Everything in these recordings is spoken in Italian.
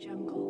jungle.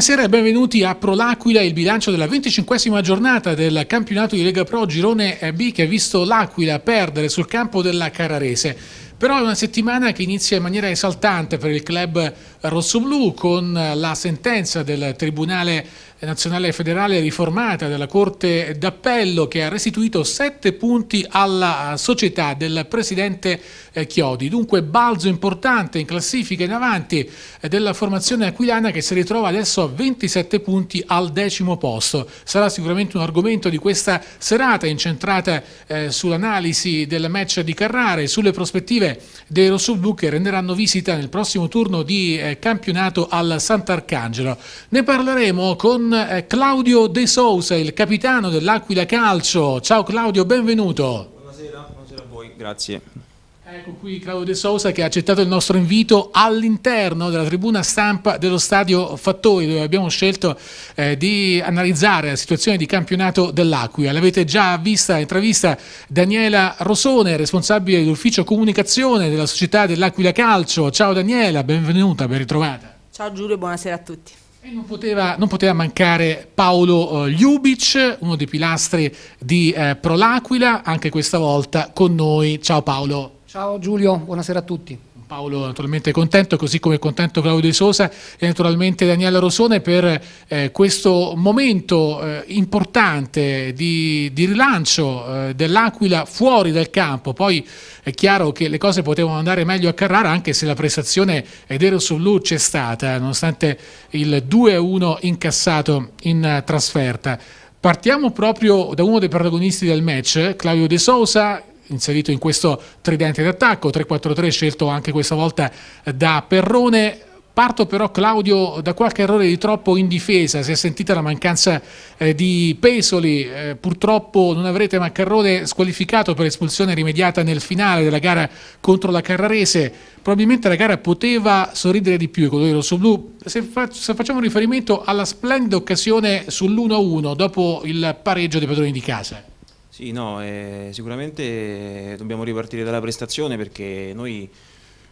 Buonasera e benvenuti a Pro L'Aquila, il bilancio della 25esima giornata del campionato di Lega Pro Girone B che ha visto l'Aquila perdere sul campo della Cararese. Però è una settimana che inizia in maniera esaltante per il club rossoblù con la sentenza del Tribunale Nazionale Federale riformata della Corte d'Appello che ha restituito sette punti alla eh, società del Presidente eh, Chiodi. Dunque balzo importante in classifica in avanti eh, della formazione aquilana che si ritrova adesso a 27 punti al decimo posto. Sarà sicuramente un argomento di questa serata incentrata eh, sull'analisi del match di e sulle prospettive dei rossoblù che renderanno visita nel prossimo turno di eh, campionato al Sant'Arcangelo. Ne parleremo con eh, Claudio De Sousa, il capitano dell'Aquila Calcio. Ciao Claudio, benvenuto. Buonasera, buonasera a voi, grazie. Ecco qui Claudio De Sousa che ha accettato il nostro invito all'interno della tribuna stampa dello stadio Fattori dove abbiamo scelto eh, di analizzare la situazione di campionato dell'Aquila. L'avete già vista, intravista Daniela Rosone, responsabile dell'ufficio comunicazione della società dell'Aquila Calcio. Ciao Daniela, benvenuta, ben ritrovata. Ciao Giulio, buonasera a tutti. Non poteva, non poteva, mancare Paolo eh, Ljubic, uno dei pilastri di eh, Pro L'Aquila, anche questa volta con noi. Ciao Paolo. Ciao Giulio, buonasera a tutti. Paolo naturalmente contento, così come contento Claudio De Sosa e naturalmente Daniela Rosone per eh, questo momento eh, importante di, di rilancio eh, dell'Aquila fuori dal campo. Poi è chiaro che le cose potevano andare meglio a Carrara anche se la prestazione ed ero sull'U c'è stata, nonostante il 2-1 incassato in eh, trasferta. Partiamo proprio da uno dei protagonisti del match, Claudio De Sousa, inserito in questo tridente d'attacco, 3-4-3 scelto anche questa volta da Perrone. Parto però Claudio da qualche errore di troppo in difesa, si è sentita la mancanza eh, di Pesoli, eh, purtroppo non avrete Maccarrone squalificato per espulsione rimediata nel finale della gara contro la Carrarese, probabilmente la gara poteva sorridere di più con i rossoblù, se, fa se facciamo riferimento alla splendida occasione sull'1-1 dopo il pareggio dei padroni di casa. Sì, no, eh, sicuramente dobbiamo ripartire dalla prestazione perché noi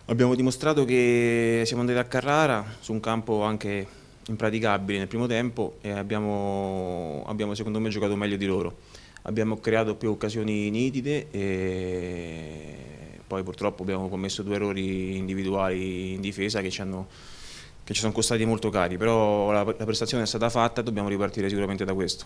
abbiamo dimostrato che siamo andati a Carrara su un campo anche impraticabile nel primo tempo e abbiamo, abbiamo secondo me giocato meglio di loro. Abbiamo creato più occasioni nitide e poi purtroppo abbiamo commesso due errori individuali in difesa che ci hanno che ci sono costati molto cari, però la, la prestazione è stata fatta e dobbiamo ripartire sicuramente da questo.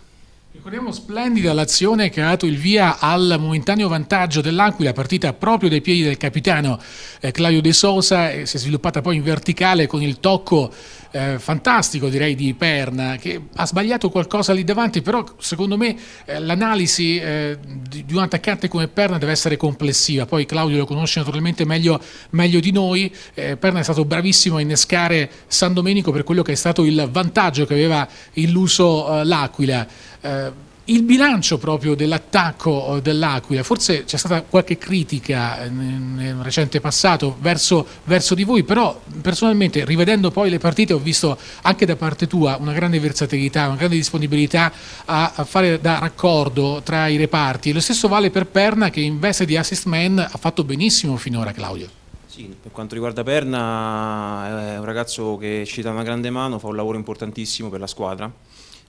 Ricordiamo splendida l'azione che ha dato il via al momentaneo vantaggio dell'Aquila, partita proprio dai piedi del capitano eh, Claudio De Sosa, eh, si è sviluppata poi in verticale con il tocco eh, fantastico direi di Perna che ha sbagliato qualcosa lì davanti però secondo me eh, l'analisi eh, di, di, un attaccante come Perna deve essere complessiva poi Claudio lo conosce naturalmente meglio, meglio di noi eh, Perna è stato bravissimo a innescare San Domenico per quello che è stato il vantaggio che aveva illuso eh, l'Aquila eh, il bilancio proprio dell'attacco eh, dell'Aquila, forse c'è stata qualche critica eh, nel recente passato verso, verso, di voi, però personalmente rivedendo poi le partite ho visto anche da parte tua una grande versatilità, una grande disponibilità a, a fare da raccordo tra i reparti. lo stesso vale per Perna che in veste di assist man ha fatto benissimo finora Claudio. Sì, per quanto riguarda Perna è un ragazzo che ci dà una grande mano, fa un lavoro importantissimo per la squadra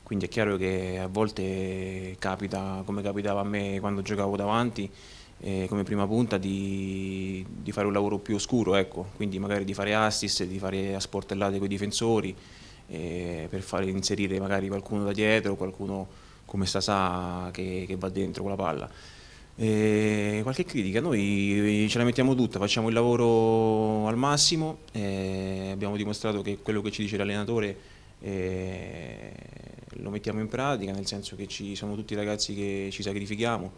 quindi è chiaro che a volte capita, come capitava a me quando giocavo davanti, eh, come prima punta, di, di, fare un lavoro più oscuro, ecco. quindi magari di fare assist, di fare a sportellate con i difensori, eh, per fare inserire magari qualcuno da dietro, qualcuno come Sasà che, che va dentro con la palla. Eh, qualche critica, noi eh, ce la mettiamo tutta, facciamo il lavoro al massimo, eh, abbiamo dimostrato che quello che ci dice l'allenatore eh, lo mettiamo in pratica, nel senso che ci siamo tutti ragazzi che ci sacrifichiamo,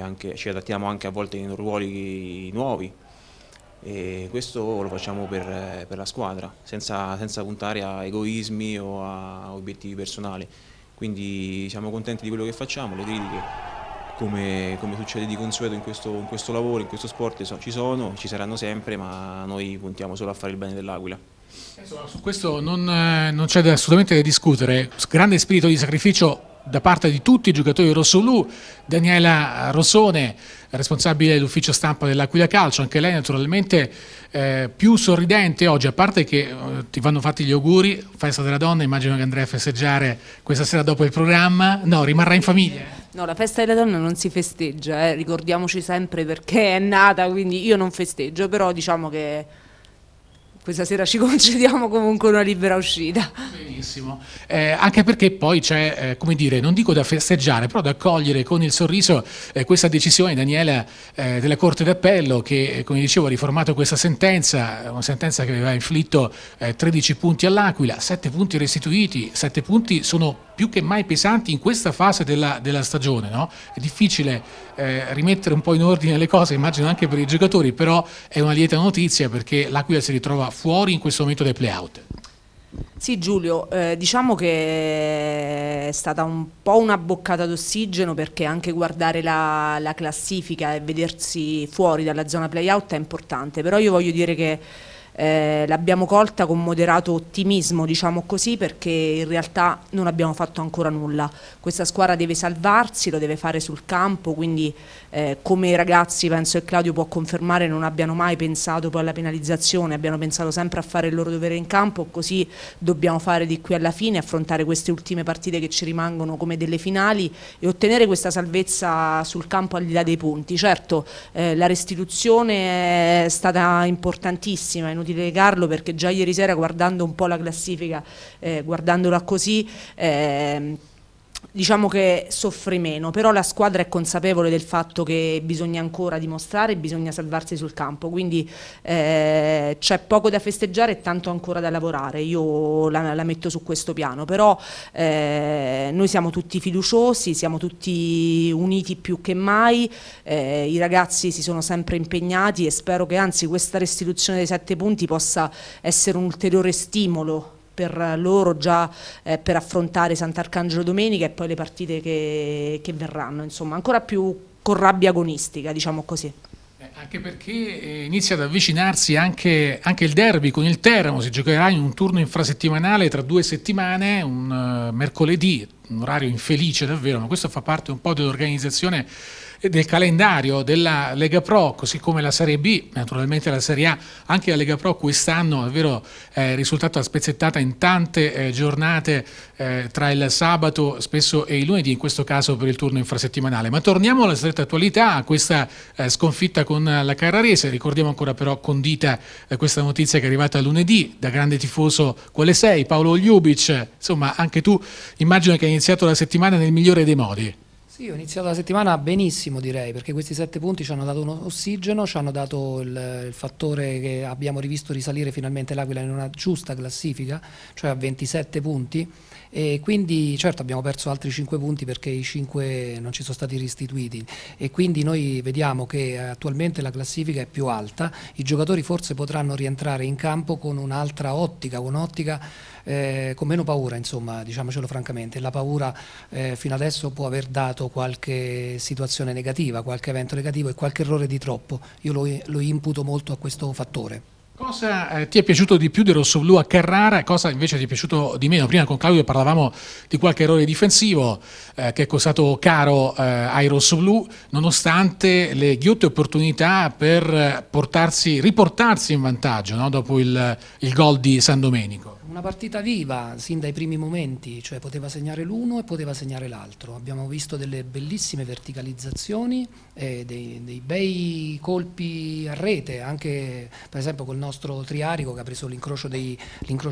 anche, ci adattiamo anche a volte in ruoli nuovi e questo lo facciamo per, per la squadra, senza, senza, puntare a egoismi o a obiettivi personali. Quindi siamo contenti di quello che facciamo, le critiche come, come succede di consueto in questo, in questo lavoro, in questo sport, ci sono, ci saranno sempre, ma noi puntiamo solo a fare il bene dell'Aquila. Insomma, su questo non, eh, non c'è assolutamente da discutere. Grande spirito di sacrificio da parte di tutti i giocatori rossolù, Daniela Rossone, responsabile dell'ufficio stampa dell'Aquila Calcio, anche lei naturalmente eh, più sorridente oggi, a parte che eh, ti vanno fatti gli auguri, festa della donna, immagino che andrai a festeggiare questa sera dopo il programma, no, rimarrà in famiglia. No, la festa della donna non si festeggia, eh, ricordiamoci sempre perché è nata, quindi io non festeggio, però diciamo che questa sera ci concediamo comunque una libera uscita. Benissimo, eh, anche perché poi c'è, eh, come dire, non dico da festeggiare, però da accogliere con il sorriso eh, questa decisione, Daniela, eh, della Corte d'Appello che, eh, come dicevo, ha riformato questa sentenza, una sentenza che aveva inflitto 13 eh, punti all'Aquila, 7 punti restituiti, 7 punti sono più che mai pesanti in questa fase della, della stagione. No? È difficile eh, rimettere un po' in ordine le cose, immagino anche per i giocatori, però è una lieta notizia perché l'Aquila si ritrova fuori in questo momento dai playout. Sì Giulio, eh, diciamo che è stata un po' una boccata d'ossigeno perché anche guardare la, la classifica e vedersi fuori dalla zona playout è importante, però io voglio dire che eh, l'abbiamo colta con moderato ottimismo, diciamo così, perché in realtà non abbiamo fatto ancora nulla. Questa squadra deve salvarsi, lo deve fare sul campo, quindi eh, come i ragazzi, penso che Claudio può confermare, non abbiano mai pensato poi alla penalizzazione, abbiano pensato sempre a fare il loro dovere in campo, così dobbiamo fare di qui alla fine, affrontare queste ultime partite che ci rimangono come delle finali e ottenere questa salvezza sul campo al di là dei punti. Certo, eh, la restituzione è stata importantissima, è inutile negarlo perché già ieri sera guardando un po' la classifica, eh, guardandola così, eh, diciamo che soffre meno, però la squadra è consapevole del fatto che bisogna ancora dimostrare, bisogna salvarsi sul campo, quindi eh, c'è poco da festeggiare e tanto ancora da lavorare, io la, la metto su questo piano, però eh, noi siamo tutti fiduciosi, siamo tutti uniti più che mai, eh, i ragazzi si sono sempre impegnati e spero che anzi questa restituzione dei sette punti possa essere un ulteriore stimolo per loro già eh, per affrontare Sant'Arcangelo domenica e poi le partite che, che verranno, insomma ancora più con rabbia agonistica, diciamo così. Eh, anche perché eh, inizia ad avvicinarsi anche, anche, il derby con il Teramo, si giocherà in un turno infrasettimanale tra due settimane, un uh, mercoledì, un orario infelice davvero, ma questo fa parte un po' dell'organizzazione eh, del calendario della Lega Pro, così come la Serie B, naturalmente la Serie A, anche la Lega Pro quest'anno è vero è risultata spezzettata in tante eh, giornate eh, tra il sabato spesso e il lunedì, in questo caso per il turno infrasettimanale. Ma torniamo alla stretta attualità, a questa eh, sconfitta con la Carrarese, ricordiamo ancora però condita eh, questa notizia che è arrivata lunedì da grande tifoso quale sei, Paolo Ljubic, insomma anche tu immagino che hai iniziato la settimana nel migliore dei modi. Sì, ho iniziato la settimana benissimo direi, perché questi sette punti ci hanno dato un ossigeno, ci hanno dato il, il fattore che abbiamo rivisto risalire finalmente l'Aquila in una giusta classifica, cioè a 27 punti. E quindi certo abbiamo perso altri 5 punti perché i 5 non ci sono stati restituiti e quindi noi vediamo che eh, attualmente la classifica è più alta, i giocatori forse potranno rientrare in campo con un'altra ottica, un'ottica eh, con meno paura insomma, diciamocelo francamente, la paura eh, fino adesso può aver dato qualche situazione negativa, qualche evento negativo e qualche errore di troppo, io lo, lo imputo molto a questo fattore. Cosa eh, ti è piaciuto di più del rossoblù a Carrara e cosa invece ti è piaciuto di meno? Prima con Claudio parlavamo di qualche errore difensivo eh, che è costato caro eh, ai rossoblù, nonostante le ghiotte opportunità per eh, portarsi, riportarsi in vantaggio no? dopo il, il gol di San Domenico. Una partita viva sin dai primi momenti, cioè poteva segnare l'uno e poteva segnare l'altro. Abbiamo visto delle bellissime verticalizzazioni, eh, dei, dei, bei colpi a rete, anche per esempio col nostro Triarico che ha preso l'incrocio dei,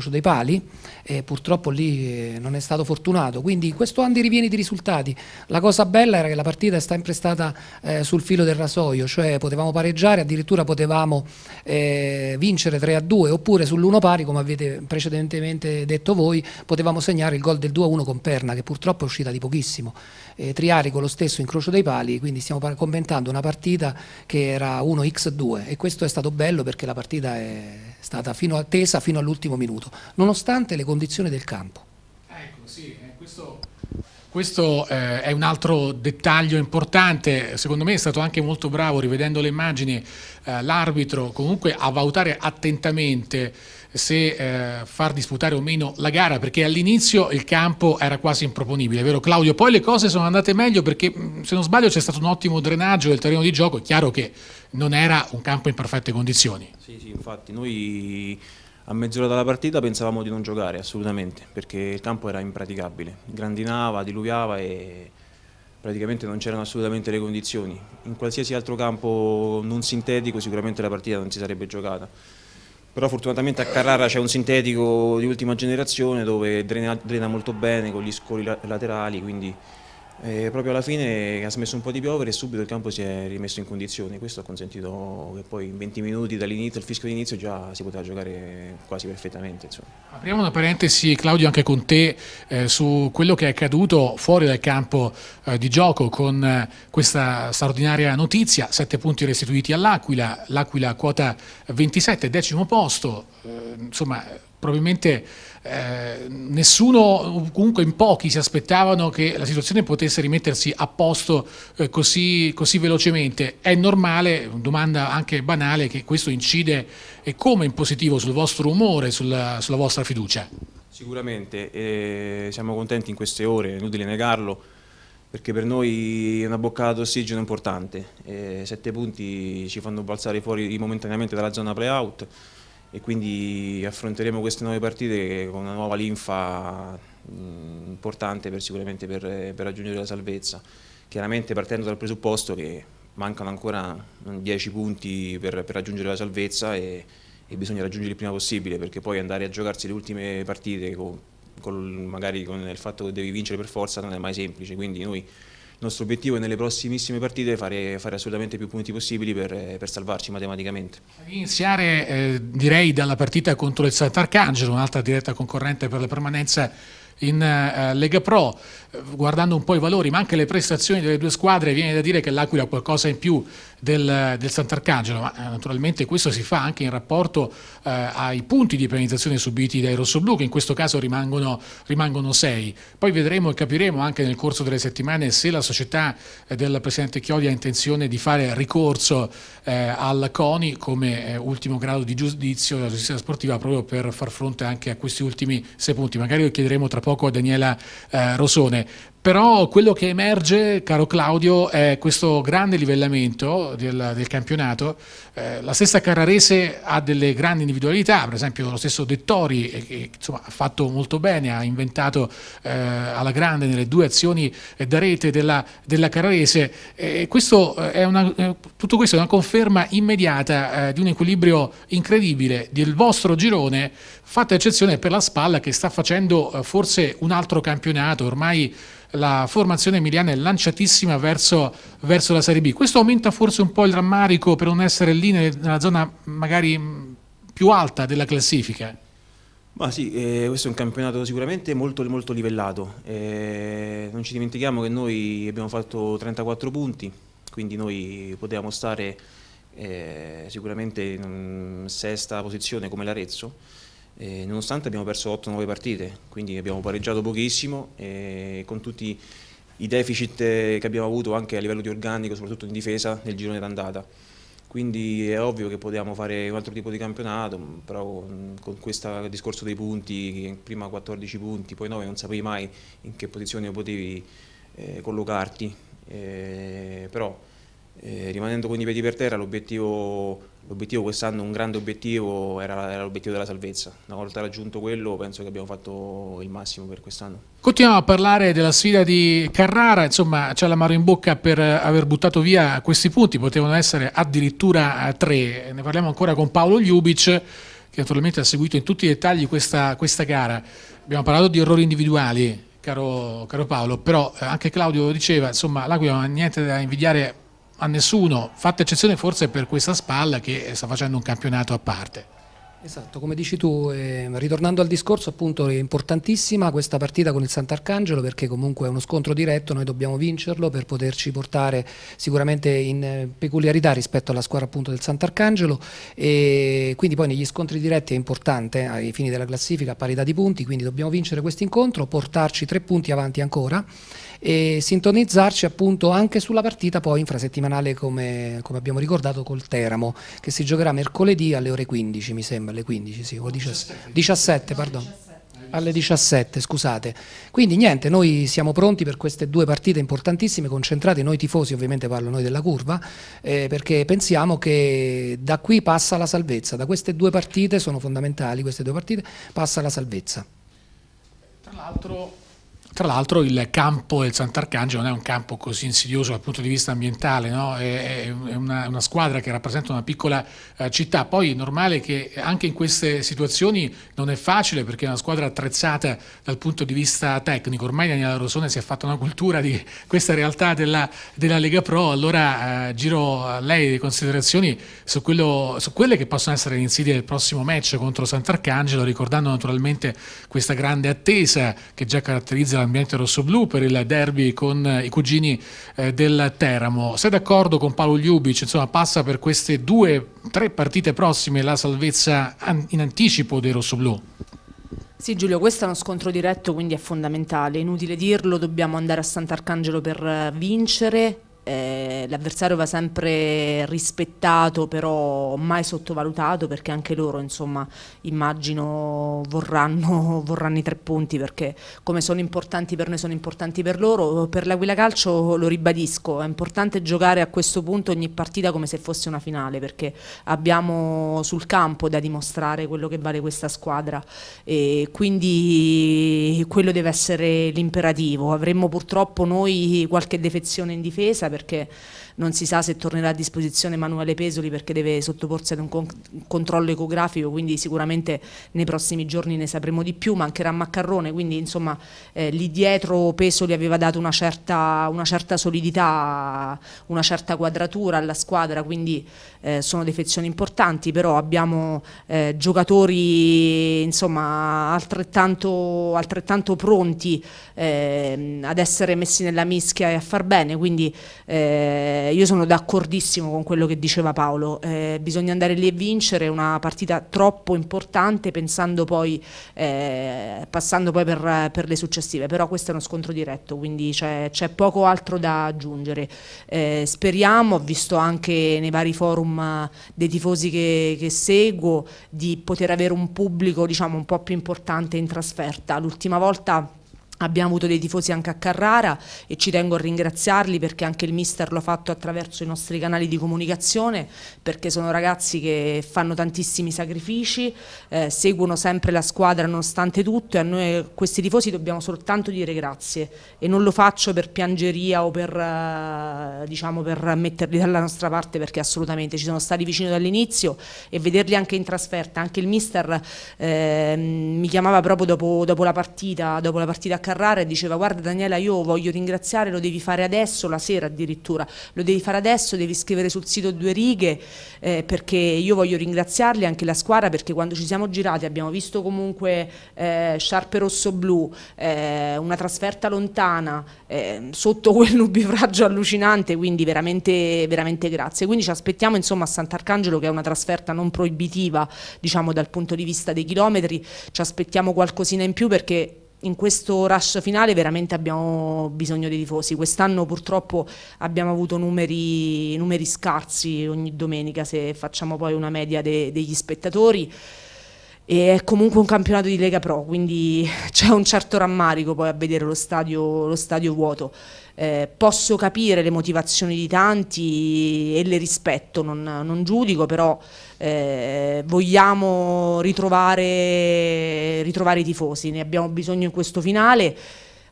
dei, pali e purtroppo lì eh, non è stato fortunato. Quindi questo Andi rivieni di risultati. La cosa bella era che la partita è sempre stata eh, sul filo del rasoio, cioè potevamo pareggiare, addirittura potevamo eh, vincere 3 a 2 oppure sull'uno pari come avete precedentemente brillantemente detto voi, potevamo segnare il gol del 2-1 con Perna, che purtroppo è uscita di pochissimo. Eh, Triarico lo stesso incrocio dei Pali, quindi stiamo commentando una partita che era 1x2 e questo è stato bello perché la partita è stata fino attesa fino all'ultimo minuto, nonostante le condizioni del campo. Ecco, sì, eh, questo... Questo eh, è un altro dettaglio importante, secondo me è stato anche molto bravo rivedendo le immagini eh, l'arbitro comunque a valutare attentamente se eh, far disputare o meno la gara, perché all'inizio il campo era quasi improponibile, vero Claudio? Poi le cose sono andate meglio perché, mm, se non sbaglio, c'è stato un ottimo drenaggio del terreno di gioco, è chiaro che non era un campo in perfette condizioni. Sì, sì, infatti noi a mezz'ora dalla partita pensavamo di non giocare assolutamente, perché il campo era impraticabile, grandinava, diluviava e praticamente non c'erano assolutamente le condizioni. In qualsiasi altro campo non sintetico sicuramente la partita non si sarebbe giocata però fortunatamente a Carrara c'è un sintetico di ultima generazione dove drena, drena molto bene con gli scoli laterali, quindi e proprio alla fine ha smesso un po' di piovere e subito il campo si è rimesso in condizioni, questo ha consentito che poi in 20 minuti dall'inizio, il fischio d'inizio già si poteva giocare quasi perfettamente. Insomma. Apriamo una parentesi Claudio anche con te eh, su quello che è accaduto fuori dal campo eh, di gioco con eh, questa straordinaria notizia, 7 punti restituiti all'Aquila, l'Aquila quota 27, decimo posto, eh, insomma probabilmente eh, nessuno, comunque in pochi, si aspettavano che la situazione potesse rimettersi a posto eh, così, così, velocemente. È normale, domanda anche banale, che questo incide e eh, come in positivo sul vostro umore, sulla, sulla vostra fiducia? Sicuramente, eh, siamo contenti in queste ore, è inutile negarlo, perché per noi una boccata d'ossigeno è importante. Eh, sette punti ci fanno balzare fuori momentaneamente dalla zona play-out e quindi affronteremo queste nuove partite con una nuova linfa importante per, sicuramente per, per raggiungere la salvezza. Chiaramente partendo dal presupposto che mancano ancora 10 punti per, per raggiungere la salvezza e, e, bisogna raggiungerli il prima possibile perché poi andare a giocarsi le ultime partite con, con, magari con il fatto che devi vincere per forza non è mai semplice, quindi noi il nostro obiettivo è nelle prossimissime partite fare, fare assolutamente più punti possibili per, per salvarci matematicamente. Iniziare eh, direi dalla partita contro il Sant'Arcangelo, un'altra diretta concorrente per la permanenza in eh, Lega Pro, eh, guardando un po' i valori ma anche le prestazioni delle due squadre viene da dire che l'Aquila ha qualcosa in più del, del Sant'Arcangelo, ma eh, naturalmente questo si fa anche in rapporto eh, ai punti di penalizzazione subiti dai rossoblù, che in questo caso rimangono, rimangono sei. Poi vedremo e capiremo anche nel corso delle settimane se la società eh, del Presidente Chiodi ha intenzione di fare ricorso eh, al CONI come eh, ultimo grado di giudizio della giustizia sportiva proprio per far fronte anche a questi ultimi sei punti. Magari lo chiederemo tra poco a Daniela eh, Rosone. Però quello che emerge, caro Claudio, è questo grande livellamento del, del campionato. Eh, la stessa Carrarese ha delle grandi individualità, per esempio lo stesso Dettori, eh, che insomma, ha fatto molto bene, ha inventato eh, alla grande nelle due azioni eh, da rete della, della Carrarese. Questo eh, una, eh, tutto questo è una conferma immediata di un equilibrio incredibile del vostro girone, fatta eccezione per la Spalla che sta facendo forse un altro campionato, ormai la formazione emiliana è lanciatissima verso, verso, la Serie B. Questo aumenta forse un po' il rammarico per non essere lì nella zona magari mm, più alta della classifica? Ma sì, eh, questo è un campionato sicuramente molto, molto livellato. Eh, non ci dimentichiamo che noi abbiamo fatto 34 punti, quindi noi potevamo stare eh, sicuramente in mm, sesta posizione come l'Arezzo eh, nonostante abbiamo perso 8-9 partite, quindi abbiamo pareggiato pochissimo e con tutti i deficit che abbiamo avuto anche a livello di organico, soprattutto in difesa, nel girone d'andata. Quindi è ovvio che potevamo fare un altro tipo di campionato, però con questo discorso dei punti, prima 14 punti, poi 9, non sapevi mai in che posizione potevi eh, collocarti. Eh, però eh, rimanendo con i piedi per terra l'obiettivo L'obiettivo quest'anno, un grande obiettivo, era, era l'obiettivo della salvezza. Una volta raggiunto quello penso che abbiamo fatto il massimo per quest'anno. Continuiamo a parlare della sfida di Carrara, insomma c'è la mano in bocca per aver buttato via questi punti, potevano essere addirittura eh, tre. Ne parliamo ancora con Paolo Ljubic che naturalmente ha seguito in tutti i dettagli questa, questa gara. Abbiamo parlato di errori individuali, caro, caro Paolo, però eh, anche Claudio diceva, insomma l'Aquila non ha niente da invidiare a nessuno, fatta eccezione forse per questa spalla che sta facendo un campionato a parte. Esatto, come dici tu, eh, ritornando al discorso, appunto è importantissima questa partita con il Sant'Arcangelo perché comunque è uno scontro diretto, noi dobbiamo vincerlo per poterci portare sicuramente in eh, peculiarità rispetto alla squadra appunto del Sant'Arcangelo e quindi poi negli scontri diretti è importante ai fini della classifica a parità di punti, quindi dobbiamo vincere questo incontro, portarci tre punti avanti ancora e sintonizzarci appunto anche sulla partita poi infrasettimanale come, come abbiamo ricordato col Teramo che si giocherà mercoledì alle ore 15 mi sembra, alle 15 sì, o 17, 17 pardon alle 17, scusate. Quindi niente, noi siamo pronti per queste due partite importantissime, concentrate noi tifosi, ovviamente parlo noi della curva, eh, perché pensiamo che da qui passa la salvezza, da queste due partite, sono fondamentali queste due partite, passa la salvezza. Tra l'altro tra l'altro il campo del Sant'Arcangelo non è un campo così insidioso dal punto di vista ambientale, no? è, una, una, squadra che rappresenta una piccola eh, città, poi è normale che anche in queste situazioni non è facile perché è una squadra attrezzata dal punto di vista tecnico, ormai Daniela Rosone si è fatta una cultura di questa realtà della, della Lega Pro, allora eh, giro a lei le considerazioni su, quello, su quelle che possono essere le insidie del prossimo match contro Sant'Arcangelo, ricordando naturalmente questa grande attesa che già caratterizza la ambiente rossoblù per il derby con eh, i cugini eh, del Teramo. Sei d'accordo con Paolo Ljubic? Insomma, passa per queste due, tre partite prossime la salvezza in anticipo dei rossoblù? Sì Giulio, questo è uno scontro diretto quindi è fondamentale, inutile dirlo, dobbiamo andare a Sant'Arcangelo per eh, vincere, eh, l'avversario va sempre rispettato però mai sottovalutato perché anche loro insomma immagino vorranno, vorranno i tre punti perché come sono importanti per noi sono importanti per loro per l'Aquila Calcio lo ribadisco è importante giocare a questo punto ogni partita come se fosse una finale perché abbiamo sul campo da dimostrare quello che vale questa squadra e quindi quello deve essere l'imperativo avremmo purtroppo noi qualche defezione in difesa perché non si sa se tornerà a disposizione Emanuele Pesoli perché deve sottoporsi ad un con controllo ecografico, quindi sicuramente nei prossimi giorni ne sapremo di più, mancherà Maccarrone, quindi insomma eh, lì dietro Pesoli aveva dato una certa, una certa, solidità, una certa quadratura alla squadra, quindi eh, sono defezioni importanti, però abbiamo eh, giocatori insomma altrettanto, altrettanto pronti ehm, ad essere messi nella mischia e a far bene, quindi eh, eh, io sono d'accordissimo con quello che diceva Paolo, eh, bisogna andare lì e vincere una partita troppo importante pensando poi, eh, passando poi per, per, le successive, però questo è uno scontro diretto, quindi c'è, poco altro da aggiungere. Eh, speriamo, ho visto anche nei vari forum eh, dei tifosi che, che seguo, di poter avere un pubblico diciamo, un po' più importante in trasferta. L'ultima volta Abbiamo avuto dei tifosi anche a Carrara e ci tengo a ringraziarli perché anche il mister l'ha fatto attraverso i nostri canali di comunicazione perché sono ragazzi che fanno tantissimi sacrifici, eh, seguono sempre la squadra nonostante tutto e a noi questi tifosi dobbiamo soltanto dire grazie e non lo faccio per piangeria o per, eh, diciamo per metterli dalla nostra parte perché assolutamente ci sono stati vicino dall'inizio e vederli anche in trasferta, anche il mister eh, mi chiamava proprio dopo, dopo, la partita, dopo la partita a Carrara e diceva guarda Daniela io voglio ringraziare, lo devi fare adesso, la sera addirittura, lo devi fare adesso, devi scrivere sul sito due righe eh, perché io voglio ringraziarli anche la squadra perché quando ci siamo girati abbiamo visto comunque eh, sciarpe rosso-blu, eh, una trasferta lontana, ehm, sotto quel nubifragio allucinante, quindi veramente, veramente grazie. Quindi ci aspettiamo insomma a Sant'Arcangelo che è una trasferta non proibitiva diciamo dal punto di vista dei chilometri, ci aspettiamo qualcosina in più perché in questo rush finale veramente abbiamo bisogno dei tifosi. Quest'anno purtroppo abbiamo avuto numeri, numeri scarsi ogni domenica se facciamo poi una media de, degli spettatori e è comunque un campionato di Lega Pro, quindi c'è un certo rammarico poi a vedere lo stadio, lo stadio vuoto. Eh, posso capire le motivazioni di tanti e le rispetto, non, non giudico, però eh, vogliamo ritrovare, ritrovare i tifosi, ne abbiamo bisogno in questo finale.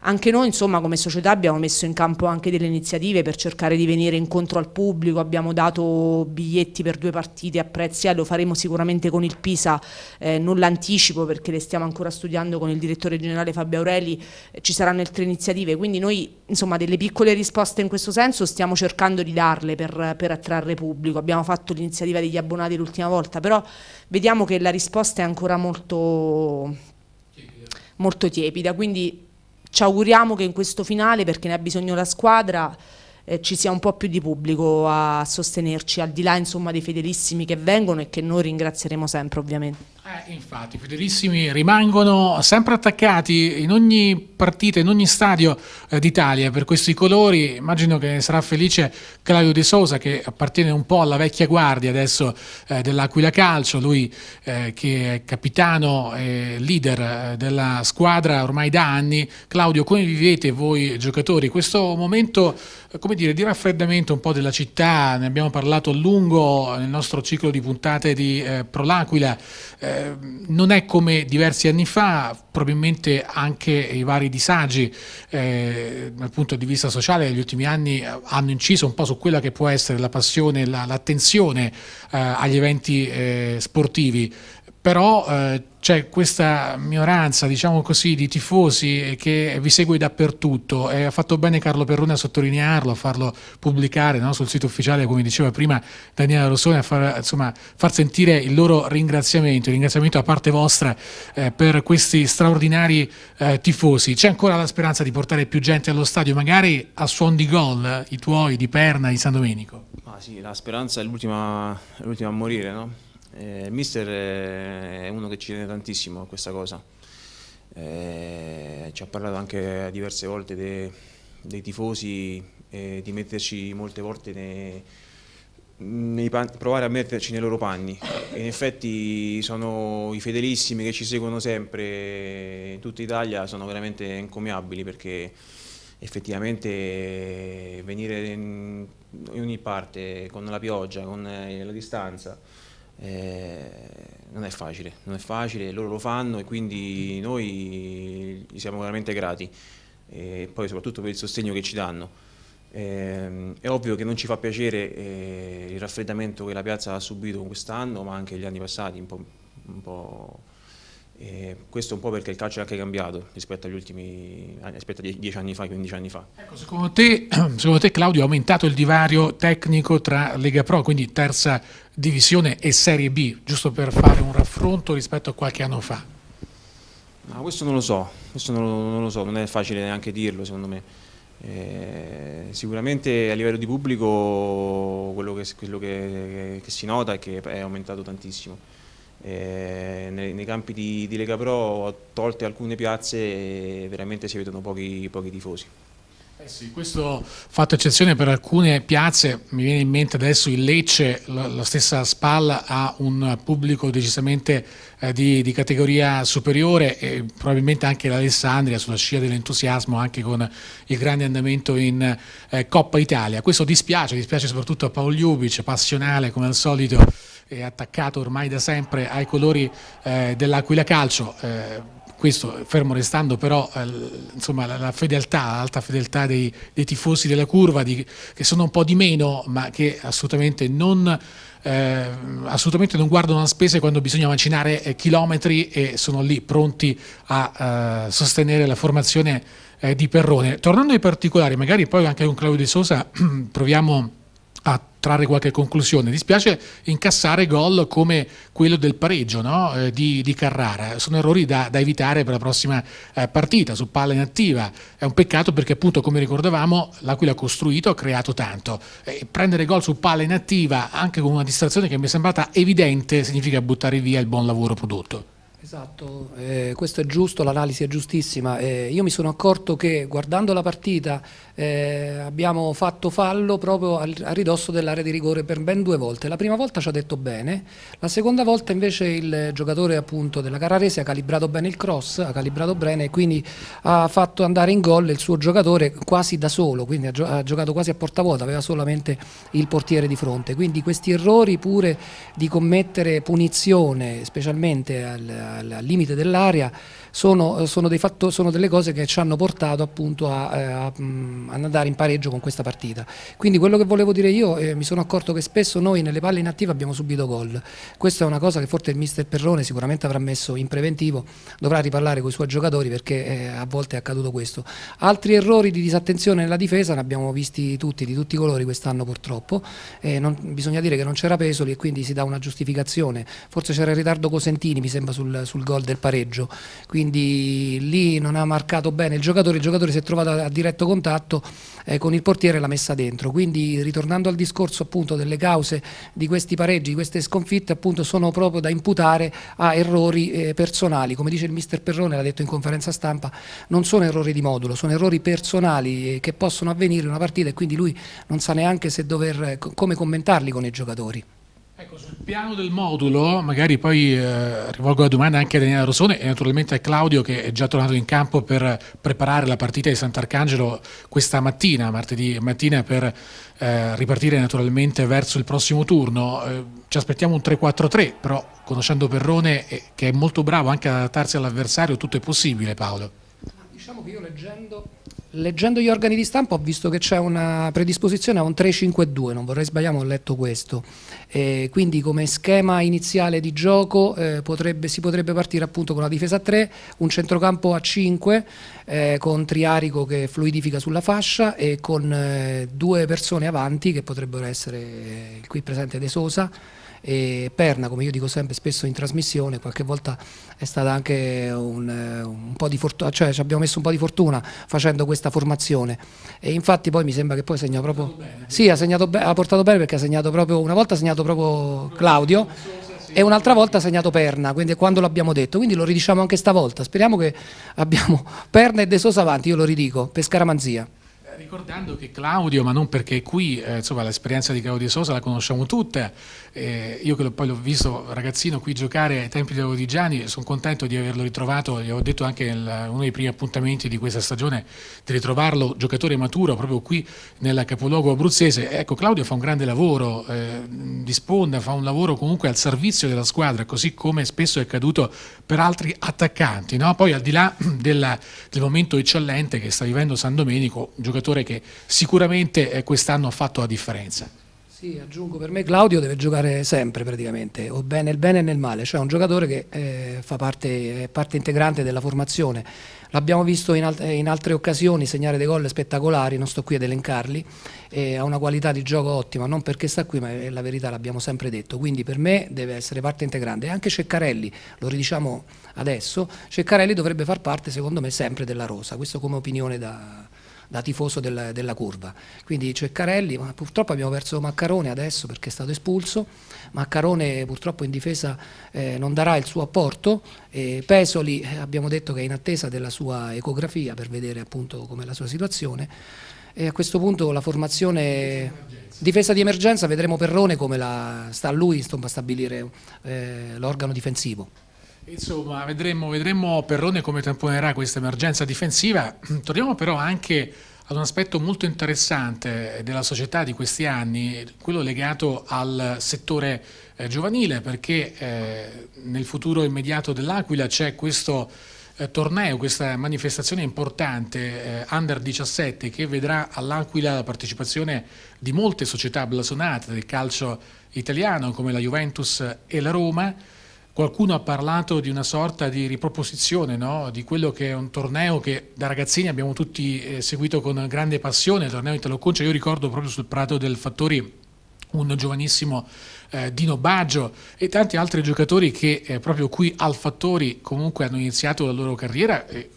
Anche noi insomma come società abbiamo messo in campo anche delle iniziative per cercare di venire incontro al pubblico, abbiamo dato biglietti per due partite a prezzi, eh, lo faremo sicuramente con il Pisa, eh, non l'anticipo perché le stiamo ancora studiando con il direttore generale Fabio Aureli, eh, ci saranno altre iniziative, quindi noi insomma delle piccole risposte in questo senso stiamo cercando di darle per, per attrarre pubblico, abbiamo fatto l'iniziativa degli abbonati l'ultima volta, però vediamo che la risposta è ancora molto, molto tiepida, quindi ci auguriamo che in questo finale, perché ne ha bisogno la squadra, eh, ci sia un po' più di pubblico a sostenerci, al di là insomma, dei fedelissimi che vengono e che noi ringrazieremo sempre ovviamente. Eh, infatti, i fedelissimi rimangono sempre attaccati in ogni partita, in ogni stadio eh, d'Italia per questi colori. Immagino che sarà felice Claudio De Sosa che appartiene un po' alla vecchia guardia adesso eh, dell'Aquila Calcio, lui eh, che è capitano e leader eh, della squadra ormai da anni. Claudio, come vivete voi giocatori questo momento eh, come dire, di raffreddamento un po' della città? Ne abbiamo parlato a lungo nel nostro ciclo di puntate di Pro L'Aquila Ehm, non è come diversi anni fa, probabilmente anche i vari disagi eh, dal punto di vista sociale negli ultimi anni eh, hanno inciso un po' su quella che può essere la passione, l'attenzione eh, agli eventi eh, sportivi però eh, c'è questa minoranza, diciamo così, di tifosi che vi segue dappertutto e ha fatto bene Carlo Perrone a sottolinearlo, a farlo pubblicare no? sul sito ufficiale, come diceva prima Daniela Rossone, a far, insomma, far sentire il loro ringraziamento, il ringraziamento da parte vostra eh, per questi straordinari eh, tifosi. C'è ancora la speranza di portare più gente allo stadio, magari a suon di gol, i tuoi, di Perna, di San Domenico? Ma sì, la speranza è l'ultima a morire, no? Eh, mister eh, è uno che ci tiene tantissimo a questa cosa, eh, ci ha parlato anche diverse volte de, dei tifosi, eh, di metterci molte volte nei, nei provare a metterci nei loro panni. E in effetti sono i fedelissimi che ci seguono sempre in tutta Italia, sono veramente encomiabili perché effettivamente venire in ogni parte con la pioggia, con eh, la distanza, eh, non è facile, non è facile, loro lo fanno e quindi noi gli siamo veramente grati e eh, poi soprattutto per il sostegno che ci danno. Eh, è ovvio che non ci fa piacere eh, il raffreddamento che la piazza ha subito quest'anno ma anche gli anni passati un po', un po e questo un po' perché il calcio è anche cambiato rispetto agli ultimi rispetto a 10 anni fa, 15 anni fa. Ecco, secondo, te, secondo te Claudio ha aumentato il divario tecnico tra Lega Pro, quindi terza divisione e Serie B, giusto per fare un raffronto rispetto a qualche anno fa? No, questo non lo so, questo non, non lo so, non è facile neanche dirlo secondo me. Eh, sicuramente a livello di pubblico quello, che, quello che, che, che si nota è che è aumentato tantissimo eh, nei, nei, campi di, di, Lega Pro, tolte alcune piazze, eh, veramente si vedono pochi, pochi tifosi. Eh sì, questo fatto eccezione per alcune piazze, mi viene in mente adesso il Lecce, la, la stessa Spalla ha un pubblico decisamente eh, di, di, categoria superiore e probabilmente anche l'Alessandria sulla scia dell'entusiasmo anche con il grande andamento in eh, Coppa Italia. Questo dispiace, dispiace soprattutto a Paolo Ljubic, passionale come al solito è attaccato ormai da sempre ai colori eh, dell'Aquila Calcio. Eh, questo fermo restando però eh, insomma, la fedeltà, l'alta fedeltà dei, dei tifosi della curva, di, che sono un po' di meno, ma che assolutamente non, eh, assolutamente non guardano a spese quando bisogna macinare eh, chilometri e sono lì pronti a eh, sostenere la formazione eh, di Perrone. Tornando ai particolari, magari poi anche con Claudio De Sosa proviamo a trarre qualche conclusione. Dispiace incassare gol come quello del pareggio no? eh, di, di, Carrara. Sono errori da, da evitare per la prossima eh, partita su palla inattiva. È un peccato perché appunto come ricordavamo l'Aquila ha costruito, ha creato tanto. Eh, prendere gol su palla inattiva anche con una distrazione che mi è sembrata evidente significa buttare via il buon lavoro prodotto. Esatto, eh, questo è giusto, l'analisi è giustissima. Eh, io mi sono accorto che guardando la partita eh, abbiamo fatto fallo proprio al, a ridosso dell'area di rigore per ben due volte. La prima volta ci ha detto bene, la seconda volta invece il giocatore appunto, della Cararese ha calibrato bene il cross, ha calibrato bene e quindi ha fatto andare in gol il suo giocatore quasi da solo, quindi ha, gio ha giocato quasi a porta vuota, aveva solamente il portiere di fronte. Quindi questi errori pure di commettere punizione, specialmente al al limite dell'area, sono, eh, sono, sono, delle cose che ci hanno portato appunto a, eh, a, mm, a, andare in pareggio con questa partita. Quindi quello che volevo dire io, eh, mi sono accorto che spesso noi nelle palle inattive abbiamo subito gol, questa è una cosa che forse il mister Perrone sicuramente avrà messo in preventivo, dovrà riparlare con i suoi giocatori perché eh, a volte è accaduto questo. Altri errori di disattenzione nella difesa ne abbiamo visti tutti, di tutti i colori quest'anno purtroppo, eh, non, bisogna dire che non c'era Pesoli e quindi si dà una giustificazione, forse c'era il ritardo Cosentini mi sembra sul, sul gol del pareggio, quindi lì non ha marcato bene il giocatore, il giocatore si è trovato a, diretto contatto eh, con il portiere e l'ha messa dentro, quindi ritornando al discorso appunto delle cause di questi pareggi, di queste sconfitte appunto sono proprio da imputare a errori eh, personali, come dice il mister Perrone, l'ha detto in conferenza stampa, non sono errori di modulo, sono errori personali eh, che possono avvenire in una partita e quindi lui non sa neanche dover, eh, come commentarli con i giocatori. Ecco, sul piano del modulo, magari poi eh, rivolgo la domanda anche a Daniela Rosone e naturalmente a Claudio che è già tornato in campo per preparare la partita di Sant'Arcangelo questa mattina, martedì mattina, per eh, ripartire naturalmente verso il prossimo turno. Eh, ci aspettiamo un 3-4-3, però conoscendo Perrone eh, che è molto bravo anche ad adattarsi all'avversario, tutto è possibile Paolo. Diciamo che io leggendo Leggendo gli organi di stampa ho visto che c'è una predisposizione a un 3-5-2, non vorrei sbagliare, ho letto questo. Eh, quindi come schema iniziale di gioco eh, potrebbe, si potrebbe partire appunto con la difesa a 3, un centrocampo a 5 eh, con Triarico che fluidifica sulla fascia e con eh, due persone avanti che potrebbero essere il qui presente De Sosa e Perna, come io dico sempre spesso in trasmissione, qualche volta è stata anche un, eh, un po' di fortuna, cioè ci abbiamo messo un po' di fortuna facendo questa formazione. E infatti poi mi sembra che poi segna proprio... Sì, ha, segnato be- ha portato bene perché ha segnato proprio... Una volta ha segnato proprio Claudio e un'altra volta ha segnato Perna, quindi è quando l'abbiamo detto, quindi lo ridiciamo anche stavolta, speriamo che abbiamo Perna e De Sosa avanti, io lo ridico, per scaramanzia. Eh, ricordando che Claudio, ma non perché qui, eh, insomma l'esperienza di Claudio De Sosa la conosciamo tutte, eh, io che poi l'ho visto ragazzino qui giocare ai tempi della Lodigiani, sono contento di averlo ritrovato, gli ho detto anche in uno dei primi appuntamenti di questa stagione, di ritrovarlo giocatore maturo proprio qui nel capoluogo abruzzese. Ecco, Claudio fa un grande lavoro eh, di fa un lavoro comunque al servizio della squadra, così come spesso è accaduto per altri attaccanti. No? Poi al di là della, del momento eccellente che sta vivendo San Domenico, un giocatore che sicuramente eh, quest'anno ha fatto la differenza. Sì, aggiungo, per me Claudio deve giocare sempre praticamente, o bene, nel bene e nel male, cioè un giocatore che eh, fa parte, parte, integrante della formazione. L'abbiamo visto in, al in, altre occasioni segnare dei gol spettacolari, non sto qui ad elencarli, eh, ha una qualità di gioco ottima, non perché sta qui, ma è eh, la verità, l'abbiamo sempre detto, quindi per me deve essere parte integrante. E anche Ceccarelli, lo ridiciamo adesso, Ceccarelli dovrebbe far parte secondo me sempre della Rosa, questo come opinione da da tifoso del, della curva. Quindi Ceccarelli, ma purtroppo abbiamo perso Maccarone adesso perché è stato espulso, Maccarone purtroppo in difesa eh, non darà il suo apporto, e Pesoli eh, abbiamo detto che è in attesa della sua ecografia per vedere appunto com'è la sua situazione e a questo punto la formazione difesa di emergenza vedremo Perrone come la, sta a lui insomma, stabilire eh, l'organo difensivo. Insomma, vedremo, vedremo Perrone come tamponerà questa emergenza difensiva. Torniamo però anche ad un aspetto molto interessante eh, della società di questi anni, quello legato al settore eh, giovanile, perché eh, nel futuro immediato dell'Aquila c'è questo eh, torneo, questa manifestazione importante eh, Under 17 che vedrà all'Aquila la partecipazione di molte società blasonate del calcio italiano come la Juventus e la Roma Qualcuno ha parlato di una sorta di riproposizione no? di quello che è un torneo che da ragazzini abbiamo tutti eh, seguito con grande passione, il torneo Italo-Concia. Io ricordo proprio sul prato del Fattori un giovanissimo eh, Dino Baggio e tanti altri giocatori che eh, proprio qui al Fattori comunque hanno iniziato la loro carriera. E,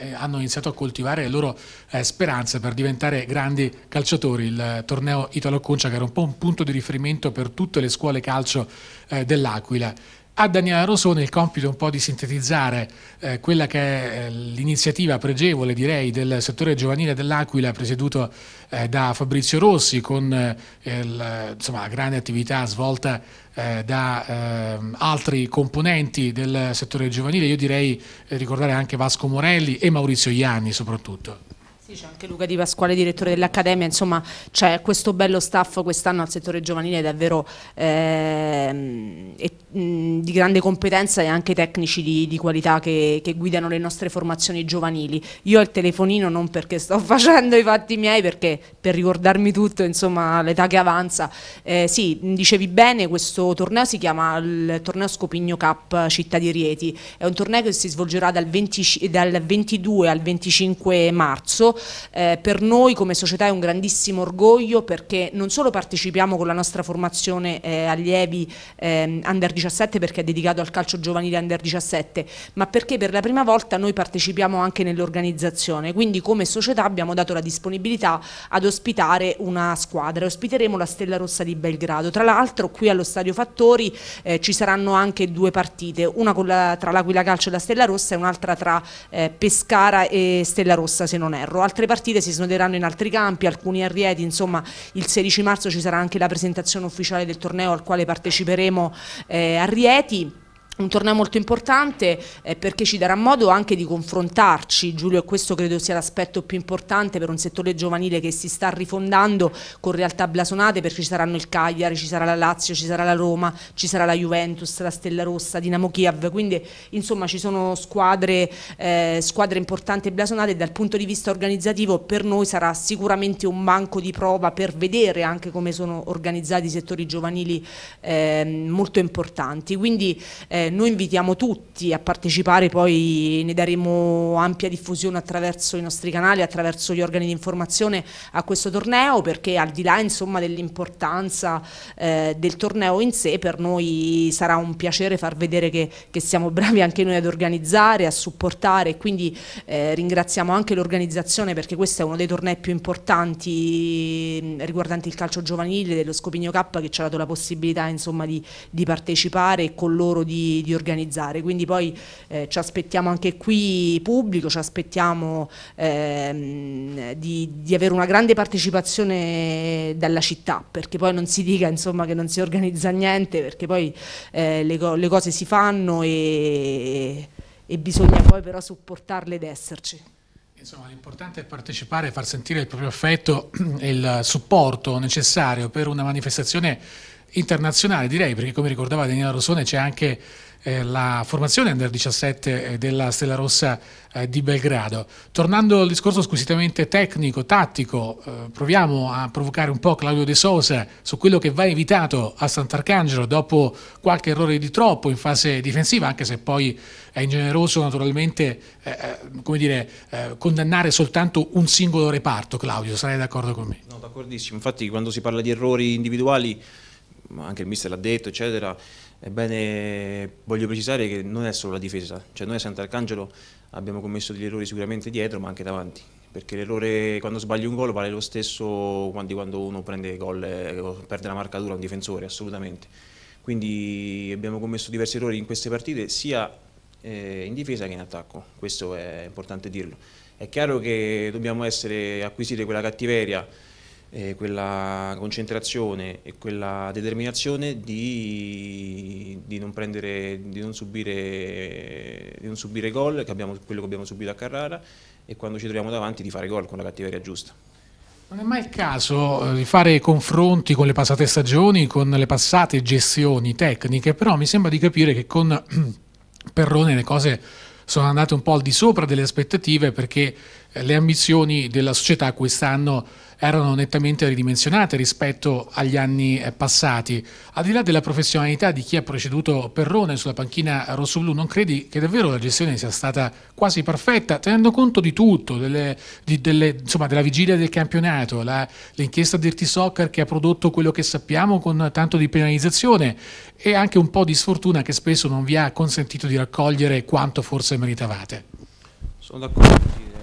eh, hanno iniziato a coltivare le loro eh, speranze per diventare grandi calciatori. Il torneo Italo Concia che era un po' un punto di riferimento per tutte le scuole calcio eh, dell'Aquila. A Daniela Rosone il compito un po' di sintetizzare eh, quella che è eh, l'iniziativa pregevole direi del settore giovanile dell'Aquila presieduto eh, da Fabrizio Rossi con eh, il, insomma, grande attività svolta eh, da ehm, altri componenti del settore giovanile, io direi eh, ricordare anche Vasco Morelli e Maurizio Ianni soprattutto. Sì, c'è anche Luca Di Pasquale, direttore dell'Accademia, insomma c'è questo bello staff quest'anno al settore giovanile davvero eh, e di grande competenza e anche tecnici di, di qualità che, che, guidano le nostre formazioni giovanili. Io ho il telefonino non perché sto facendo i fatti miei, perché per ricordarmi tutto, insomma, l'età che avanza. Eh, sì, dicevi bene, questo torneo si chiama il torneo Scopigno Cup eh, Città di Rieti. È un torneo che si svolgerà dal, 20, dal 22 al 25 marzo. Eh, per noi come società è un grandissimo orgoglio perché non solo partecipiamo con la nostra formazione eh, allievi eh, under 18 17 perché è dedicato al calcio giovanile under 17, ma perché per la prima volta noi partecipiamo anche nell'organizzazione, quindi come società abbiamo dato la disponibilità ad ospitare una squadra, ospiteremo la Stella Rossa di Belgrado, tra l'altro qui allo Stadio Fattori eh, ci saranno anche due partite, una la, tra l'Aquila Calcio e la Stella Rossa e un'altra tra eh, Pescara e Stella Rossa se non erro, altre partite si snoderanno in altri campi, alcuni a Rieti, insomma il 16 marzo ci sarà anche la presentazione ufficiale del torneo al quale parteciperemo eh, eh, a Rieti un torneo molto importante eh, perché ci darà modo anche di confrontarci, Giulio, e questo credo sia l'aspetto più importante per un settore giovanile che si sta rifondando con realtà blasonate perché ci saranno il Cagliari, ci sarà la Lazio, ci sarà la Roma, ci sarà la Juventus, la Stella Rossa, Dinamo Kiev, quindi insomma ci sono squadre, eh, squadre importanti e blasonate e dal punto di vista organizzativo per noi sarà sicuramente un banco di prova per vedere anche come sono organizzati i settori giovanili eh, molto importanti. Quindi, eh, noi invitiamo tutti a partecipare, poi ne daremo ampia diffusione attraverso i nostri canali, attraverso gli organi di informazione a questo torneo, perché al di là dell'importanza eh, del torneo in sé, per noi sarà un piacere far vedere che, che siamo bravi anche noi ad organizzare, a supportare, quindi eh, ringraziamo anche l'organizzazione perché questo è uno dei tornei più importanti riguardanti il calcio giovanile dello Scopigno K che ci ha dato la possibilità insomma, di, di partecipare e con loro di di, organizzare. Quindi poi eh, ci aspettiamo anche qui pubblico, ci aspettiamo ehm, di, di, avere una grande partecipazione dalla città, perché poi non si dica insomma, che non si organizza niente, perché poi eh, le, le, cose si fanno e, e bisogna poi però supportarle ed esserci. Insomma, l'importante è partecipare, far sentire il proprio affetto e il supporto necessario per una manifestazione internazionale direi, perché come ricordava Daniela Rosone c'è anche eh, la formazione under 17 eh, della Stella Rossa eh, di Belgrado. Tornando al discorso squisitamente tecnico, tattico, proviamo a provocare un po' Claudio De Sosa su quello che va evitato a Sant'Arcangelo dopo qualche errore di troppo in fase difensiva, anche se poi è ingeneroso naturalmente come dire, condannare soltanto un singolo reparto. Claudio, sarai d'accordo con me? No, d'accordissimo. Infatti quando si parla di errori individuali anche il mister l'ha detto, eccetera. Ebbene, voglio precisare che non è solo la difesa, cioè noi a Sant'Arcangelo abbiamo commesso degli errori sicuramente dietro, ma anche davanti, perché l'errore quando sbagli un gol vale lo stesso di quando uno prende gol, eh, perde la marcatura a un difensore, assolutamente. Quindi abbiamo commesso diversi errori in queste partite, sia eh, in difesa che in attacco, questo è importante dirlo. È chiaro che dobbiamo essere, acquisire quella cattiveria eh, quella concentrazione e quella determinazione di, di, non, prendere, di non, subire, di non subire gol, che abbiamo, quello che abbiamo subito a Carrara, e quando ci troviamo davanti di fare gol con la cattiveria giusta. Non è mai il caso eh, di fare confronti con le passate stagioni, con le passate gestioni tecniche, però mi sembra di capire che con Perrone le cose sono andate un po' al di sopra delle aspettative perché le ambizioni della società quest'anno erano nettamente ridimensionate rispetto agli anni eh, passati. Al di là della professionalità di chi ha preceduto Perrone sulla panchina rossoblu, non credi che davvero la gestione sia stata quasi perfetta, tenendo conto di tutto, delle, di, delle, insomma, della vigilia del campionato, la, l'inchiesta Dirty Soccer che ha prodotto quello che sappiamo con tanto di penalizzazione e anche un po' di sfortuna che spesso non vi ha consentito di raccogliere quanto forse meritavate? Sono d'accordo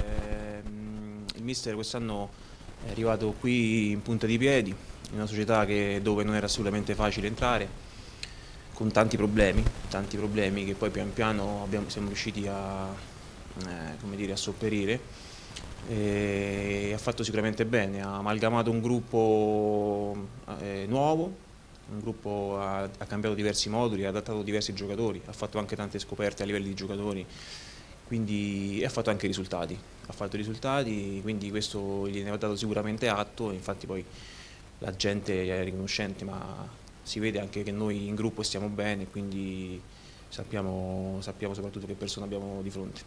il mister quest'anno è arrivato qui in punta di piedi, in una società che, dove non era assolutamente facile entrare, con tanti problemi, tanti problemi che poi pian piano abbiamo, siamo riusciti a, eh, dire, a sopperire ha fatto sicuramente bene, ha amalgamato un gruppo eh, nuovo, un gruppo ha, ha cambiato diversi moduli, ha adattato diversi giocatori, ha fatto anche tante scoperte a livello di giocatori quindi ha fatto anche risultati, ha fatto risultati, quindi questo gliene va dato sicuramente atto, infatti poi la gente è riconoscente, ma si vede anche che noi in gruppo stiamo bene, quindi sappiamo, sappiamo soprattutto che persone abbiamo di fronte.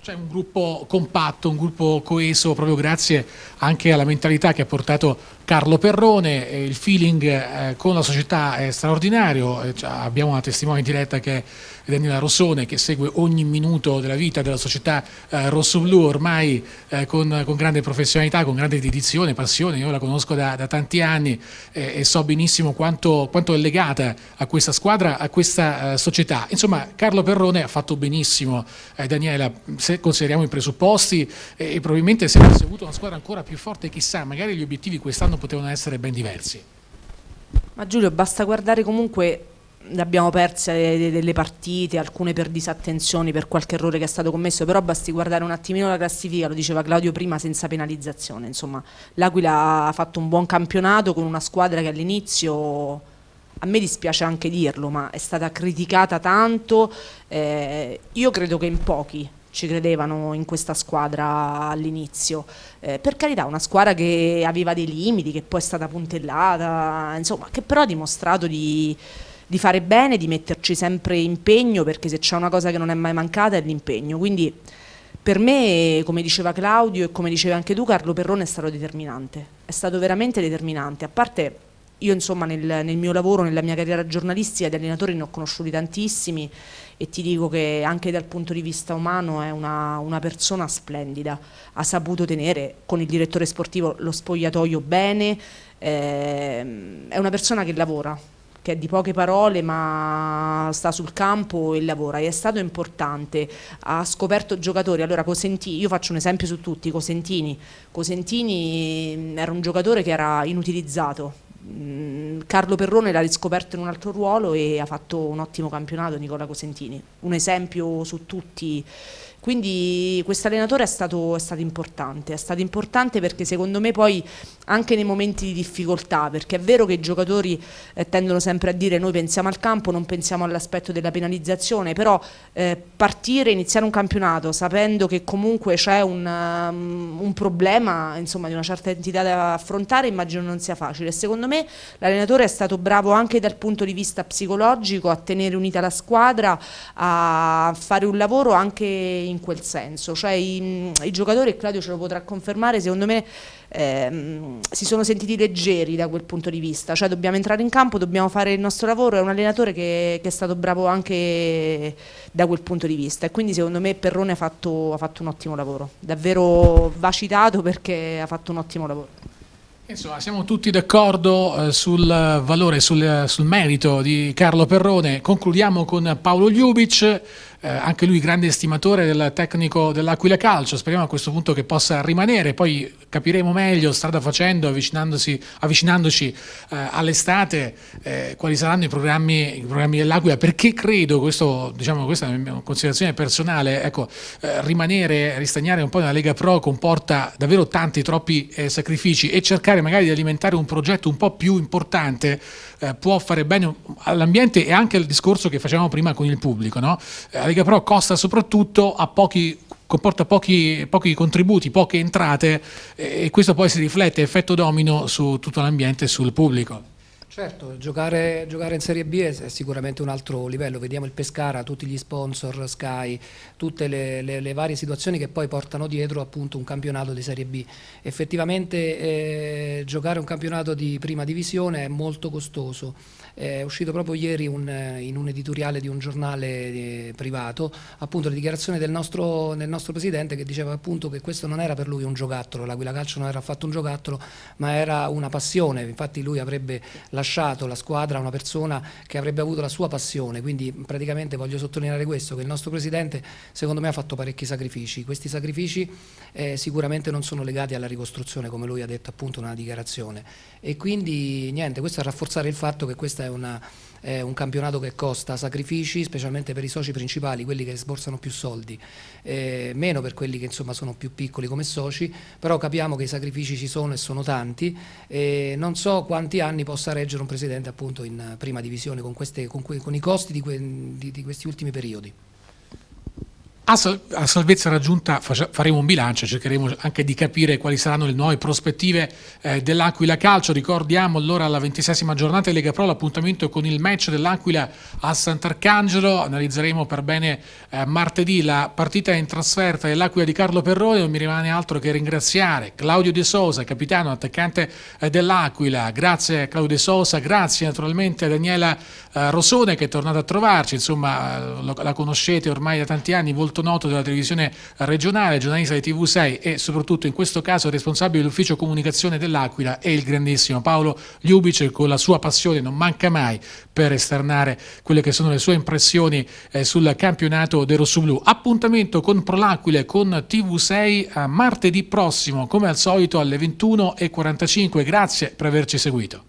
C'è un gruppo compatto, un gruppo coeso proprio grazie anche alla mentalità che ha portato Carlo Perrone, il feeling eh, con la società è straordinario, eh, abbiamo una testimone diretta che è Daniela Rossone che segue ogni minuto della vita della società eh, rossoblu ormai eh, con, con, grande professionalità, con grande dedizione, passione, io la conosco da, da tanti anni e so benissimo quanto, quanto, è legata a questa squadra, a questa società. Insomma Carlo Perrone ha fatto benissimo, Daniela, se consideriamo i presupposti e probabilmente se avesse avuto una squadra ancora più forte, chissà, magari gli obiettivi quest'anno potevano essere ben diversi. Ma Giulio, basta guardare comunque ne abbiamo perse eh, delle partite, alcune per disattenzioni, per qualche errore che è stato commesso, però basti guardare un attimino la classifica, lo diceva Claudio prima, senza penalizzazione, insomma l'Aquila ha fatto un buon campionato con una squadra che all'inizio, a me dispiace anche dirlo, ma è stata criticata tanto, eh, io credo che in pochi ci credevano in questa squadra all'inizio. Eh, per carità, una squadra che aveva dei limiti, che poi è stata puntellata, insomma, che però ha dimostrato di, di fare bene, di metterci sempre impegno, perché se c'è una cosa che non è mai mancata è l'impegno. Quindi per me, come diceva Claudio e come diceva anche tu, Carlo Perrone è stato determinante, è stato veramente determinante, a parte io insomma nel, nel, mio lavoro, nella mia carriera giornalistica di allenatore ne ho conosciuti tantissimi e ti dico che anche dal punto di vista umano è una, una persona splendida, ha saputo tenere con il direttore sportivo lo spogliatoio bene, eh, è una persona che lavora, che è di poche parole ma sta sul campo e lavora e è stato importante, ha scoperto giocatori, allora Cosentini, io faccio un esempio su tutti, Cosentini, Cosentini mm, era un giocatore che era inutilizzato Mm, Carlo Perrone l'ha riscoperto in un altro ruolo e ha fatto un ottimo campionato Nicola Cosentini, un esempio su tutti. Quindi questo allenatore è stato, è stato importante, è stato importante perché secondo me poi anche nei momenti di difficoltà, perché è vero che i giocatori eh, tendono sempre a dire noi pensiamo al campo, non pensiamo all'aspetto della penalizzazione, però eh, partire, iniziare un campionato sapendo che comunque c'è un, um, un, problema insomma, di una certa entità da affrontare immagino non sia facile. Secondo me l'allenatore è stato bravo anche dal punto di vista psicologico a tenere unita la squadra, a fare un lavoro anche in quel senso, cioè i, i giocatori, e Claudio ce lo potrà confermare, secondo me... Ehm, si sono sentiti leggeri da quel punto di vista, cioè dobbiamo entrare in campo, dobbiamo fare il nostro lavoro, è un allenatore che, che è stato bravo anche da quel punto di vista e quindi secondo me Perrone ha fatto, ha fatto un ottimo lavoro, davvero va citato perché ha fatto un ottimo lavoro. Insomma, siamo tutti d'accordo eh, sul valore, sul, eh, sul merito di Carlo Perrone. Concludiamo con Paolo Ljubic eh, anche lui grande estimatore del tecnico dell'Aquila Calcio, speriamo a questo punto che possa rimanere, poi capiremo meglio strada facendo, avvicinandoci eh, all'estate, eh, quali saranno i programmi, i programmi dell'Aquila, perché credo, questo, diciamo, questa è una considerazione personale, ecco, eh, rimanere, ristagnare un po' nella Lega Pro comporta davvero tanti, troppi eh, sacrifici e cercare magari di alimentare un progetto un po' più importante eh, può fare bene all'ambiente e anche al discorso che facevamo prima con il pubblico. No? Eh, la Lega Pro costa soprattutto a pochi comporta pochi, pochi, contributi, poche entrate eh, e questo poi si riflette effetto domino su tutto l'ambiente e sul pubblico. Certo, giocare, giocare, in Serie B è sicuramente un altro livello, vediamo il Pescara, tutti gli sponsor, Sky, tutte le, le, le varie situazioni che poi portano dietro appunto un campionato di Serie B. Effettivamente eh, giocare un campionato di prima divisione è molto costoso, è uscito proprio ieri un, in un editoriale di un giornale eh, privato appunto la dichiarazione del nostro, del nostro, Presidente che diceva appunto che questo non era per lui un giocattolo, l'Aquila Calcio non era affatto un giocattolo ma era una passione, infatti lui avrebbe la lasciato la squadra a una persona che avrebbe avuto la sua passione, quindi praticamente voglio sottolineare questo, che il nostro Presidente secondo me ha fatto parecchi sacrifici, questi sacrifici eh, sicuramente non sono legati alla ricostruzione come lui ha detto appunto nella dichiarazione e quindi niente, questo è a rafforzare il fatto che questa è una è un campionato che costa sacrifici, specialmente per i soci principali, quelli che sborsano più soldi, eh, meno per quelli che insomma, sono più piccoli come soci, però capiamo che i sacrifici ci sono e sono tanti e non so quanti anni possa reggere un presidente appunto in prima divisione con, queste, con, que, con i costi di, que, di, di questi ultimi periodi. A, salvezza raggiunta faremo un bilancio, cercheremo anche di capire quali saranno le nuove prospettive eh, dell'Aquila Calcio. Ricordiamo allora la ventisesima giornata di Lega Pro l'appuntamento con il match dell'Aquila a Sant'Arcangelo. Analizzeremo per bene eh, martedì la partita in trasferta dell'Aquila di Carlo Perrone. Non mi rimane altro che ringraziare Claudio De Sosa, capitano attaccante eh, dell'Aquila. Grazie Claudio De Sosa, grazie naturalmente a Daniela eh, Rosone che è tornata a trovarci. Insomma, eh, la conoscete ormai da tanti anni, molto molto noto della televisione regionale, giornalista di TV6 e soprattutto in questo caso responsabile dell'ufficio comunicazione dell'Aquila è il grandissimo Paolo Ljubice con la sua passione non manca mai per esternare quelle che sono le sue impressioni eh, sul campionato dei rossoblù. Appuntamento con Prol'Aquila e con TV6 a martedì prossimo come al solito alle 21.45. Grazie per averci seguito.